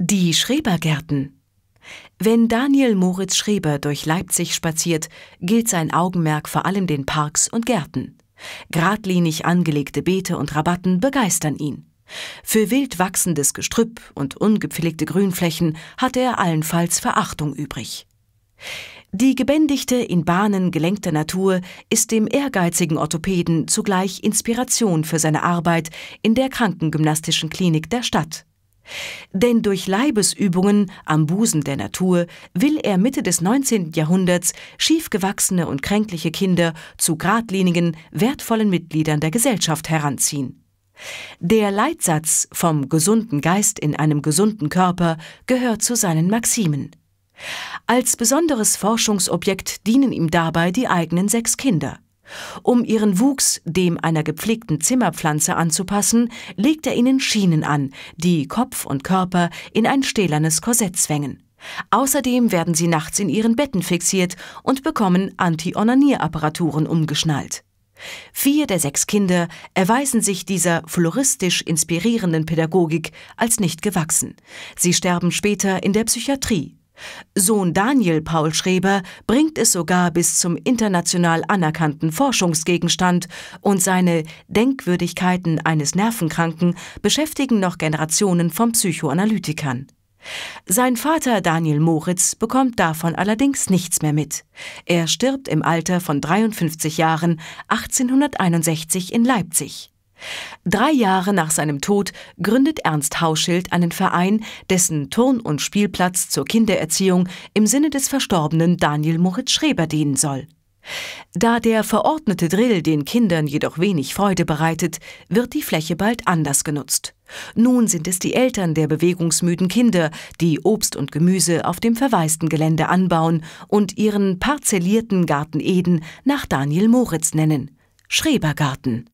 Die Schrebergärten. Wenn Daniel Moritz Schreber durch Leipzig spaziert, gilt sein Augenmerk vor allem den Parks und Gärten. Gradlinig angelegte Beete und Rabatten begeistern ihn. Für wild wachsendes Gestrüpp und ungepflegte Grünflächen hat er allenfalls Verachtung übrig. Die gebändigte, in Bahnen gelenkte Natur ist dem ehrgeizigen Orthopäden zugleich Inspiration für seine Arbeit in der krankengymnastischen Klinik der Stadt. Denn durch Leibesübungen am Busen der Natur will er Mitte des 19. Jahrhunderts schiefgewachsene und kränkliche Kinder zu geradlinigen, wertvollen Mitgliedern der Gesellschaft heranziehen. Der Leitsatz vom gesunden Geist in einem gesunden Körper gehört zu seinen Maximen. Als besonderes Forschungsobjekt dienen ihm dabei die eigenen sechs Kinder. Um ihren Wuchs dem einer gepflegten Zimmerpflanze anzupassen, legt er ihnen Schienen an, die Kopf und Körper in ein stählernes Korsett zwängen. Außerdem werden sie nachts in ihren Betten fixiert und bekommen Anti-Onanier-Apparaturen umgeschnallt. Vier der sechs Kinder erweisen sich dieser floristisch inspirierenden Pädagogik als nicht gewachsen. Sie sterben später in der Psychiatrie Sohn Daniel Paul Schreber bringt es sogar bis zum international anerkannten Forschungsgegenstand und seine Denkwürdigkeiten eines Nervenkranken beschäftigen noch Generationen von Psychoanalytikern. Sein Vater Daniel Moritz bekommt davon allerdings nichts mehr mit. Er stirbt im Alter von 53 Jahren 1861 in Leipzig. Drei Jahre nach seinem Tod gründet Ernst Hauschild einen Verein, dessen Turn- und Spielplatz zur Kindererziehung im Sinne des verstorbenen Daniel Moritz Schreber dienen soll. Da der verordnete Drill den Kindern jedoch wenig Freude bereitet, wird die Fläche bald anders genutzt. Nun sind es die Eltern der bewegungsmüden Kinder, die Obst und Gemüse auf dem verwaisten Gelände anbauen und ihren parzellierten Garten Eden nach Daniel Moritz nennen Schrebergarten.